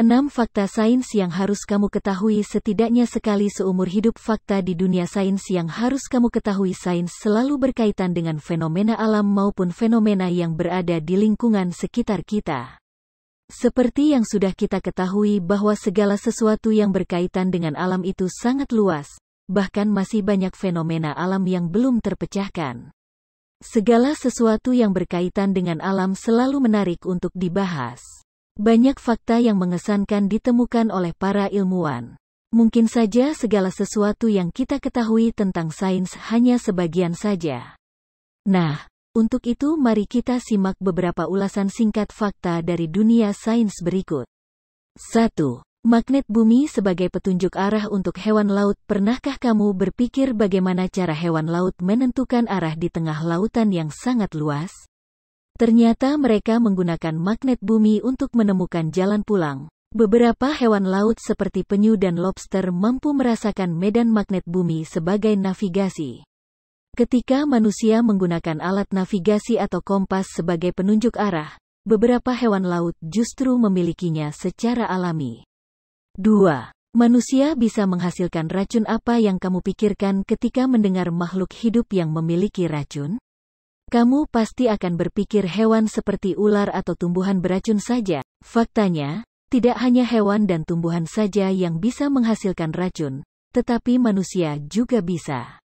6 fakta sains yang harus kamu ketahui setidaknya sekali seumur hidup fakta di dunia sains yang harus kamu ketahui sains selalu berkaitan dengan fenomena alam maupun fenomena yang berada di lingkungan sekitar kita. Seperti yang sudah kita ketahui bahwa segala sesuatu yang berkaitan dengan alam itu sangat luas, bahkan masih banyak fenomena alam yang belum terpecahkan. Segala sesuatu yang berkaitan dengan alam selalu menarik untuk dibahas. Banyak fakta yang mengesankan ditemukan oleh para ilmuwan. Mungkin saja segala sesuatu yang kita ketahui tentang sains hanya sebagian saja. Nah, untuk itu mari kita simak beberapa ulasan singkat fakta dari dunia sains berikut. 1. Magnet bumi sebagai petunjuk arah untuk hewan laut Pernahkah kamu berpikir bagaimana cara hewan laut menentukan arah di tengah lautan yang sangat luas? Ternyata mereka menggunakan magnet bumi untuk menemukan jalan pulang. Beberapa hewan laut seperti penyu dan lobster mampu merasakan medan magnet bumi sebagai navigasi. Ketika manusia menggunakan alat navigasi atau kompas sebagai penunjuk arah, beberapa hewan laut justru memilikinya secara alami. 2. Manusia bisa menghasilkan racun apa yang kamu pikirkan ketika mendengar makhluk hidup yang memiliki racun? Kamu pasti akan berpikir hewan seperti ular atau tumbuhan beracun saja. Faktanya, tidak hanya hewan dan tumbuhan saja yang bisa menghasilkan racun, tetapi manusia juga bisa.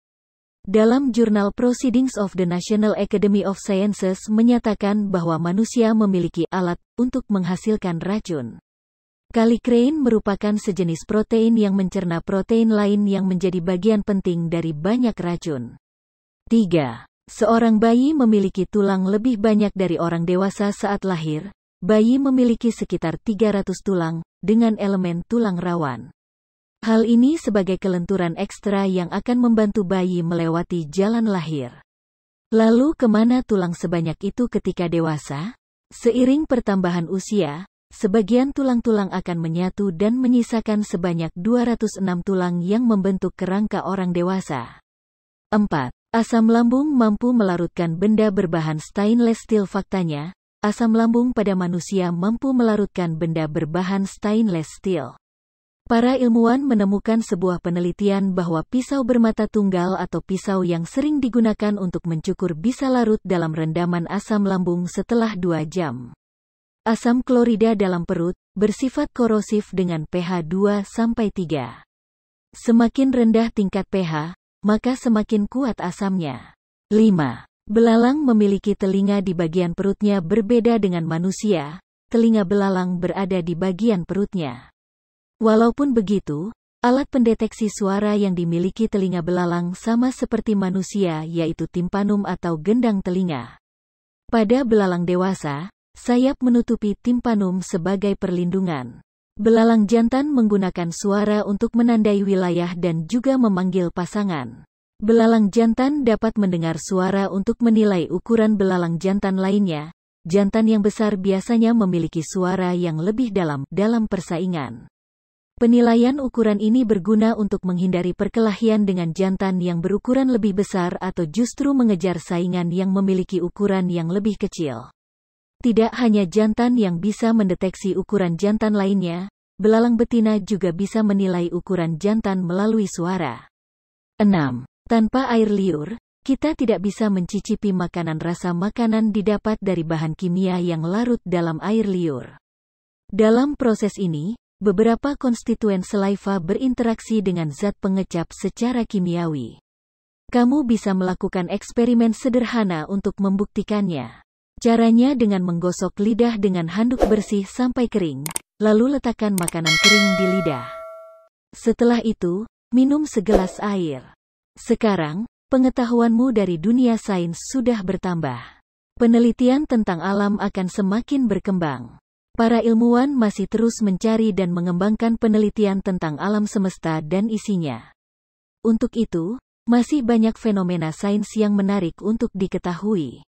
Dalam jurnal Proceedings of the National Academy of Sciences menyatakan bahwa manusia memiliki alat untuk menghasilkan racun. Kalikrein merupakan sejenis protein yang mencerna protein lain yang menjadi bagian penting dari banyak racun. 3. Seorang bayi memiliki tulang lebih banyak dari orang dewasa saat lahir. Bayi memiliki sekitar 300 tulang, dengan elemen tulang rawan. Hal ini sebagai kelenturan ekstra yang akan membantu bayi melewati jalan lahir. Lalu kemana tulang sebanyak itu ketika dewasa? Seiring pertambahan usia, sebagian tulang-tulang akan menyatu dan menyisakan sebanyak 206 tulang yang membentuk kerangka orang dewasa. 4. Asam lambung mampu melarutkan benda berbahan stainless steel faktanya, asam lambung pada manusia mampu melarutkan benda berbahan stainless steel. Para ilmuwan menemukan sebuah penelitian bahwa pisau bermata tunggal atau pisau yang sering digunakan untuk mencukur bisa larut dalam rendaman asam lambung setelah 2 jam. Asam klorida dalam perut bersifat korosif dengan pH 2-3. Semakin rendah tingkat pH, maka semakin kuat asamnya. 5. Belalang memiliki telinga di bagian perutnya berbeda dengan manusia, telinga belalang berada di bagian perutnya. Walaupun begitu, alat pendeteksi suara yang dimiliki telinga belalang sama seperti manusia yaitu timpanum atau gendang telinga. Pada belalang dewasa, sayap menutupi timpanum sebagai perlindungan. Belalang jantan menggunakan suara untuk menandai wilayah dan juga memanggil pasangan. Belalang jantan dapat mendengar suara untuk menilai ukuran belalang jantan lainnya. Jantan yang besar biasanya memiliki suara yang lebih dalam dalam persaingan. Penilaian ukuran ini berguna untuk menghindari perkelahian dengan jantan yang berukuran lebih besar atau justru mengejar saingan yang memiliki ukuran yang lebih kecil. Tidak hanya jantan yang bisa mendeteksi ukuran jantan lainnya, belalang betina juga bisa menilai ukuran jantan melalui suara. 6. Tanpa air liur, kita tidak bisa mencicipi makanan rasa makanan didapat dari bahan kimia yang larut dalam air liur. Dalam proses ini, beberapa konstituen saliva berinteraksi dengan zat pengecap secara kimiawi. Kamu bisa melakukan eksperimen sederhana untuk membuktikannya. Caranya dengan menggosok lidah dengan handuk bersih sampai kering, lalu letakkan makanan kering di lidah. Setelah itu, minum segelas air. Sekarang, pengetahuanmu dari dunia sains sudah bertambah. Penelitian tentang alam akan semakin berkembang. Para ilmuwan masih terus mencari dan mengembangkan penelitian tentang alam semesta dan isinya. Untuk itu, masih banyak fenomena sains yang menarik untuk diketahui.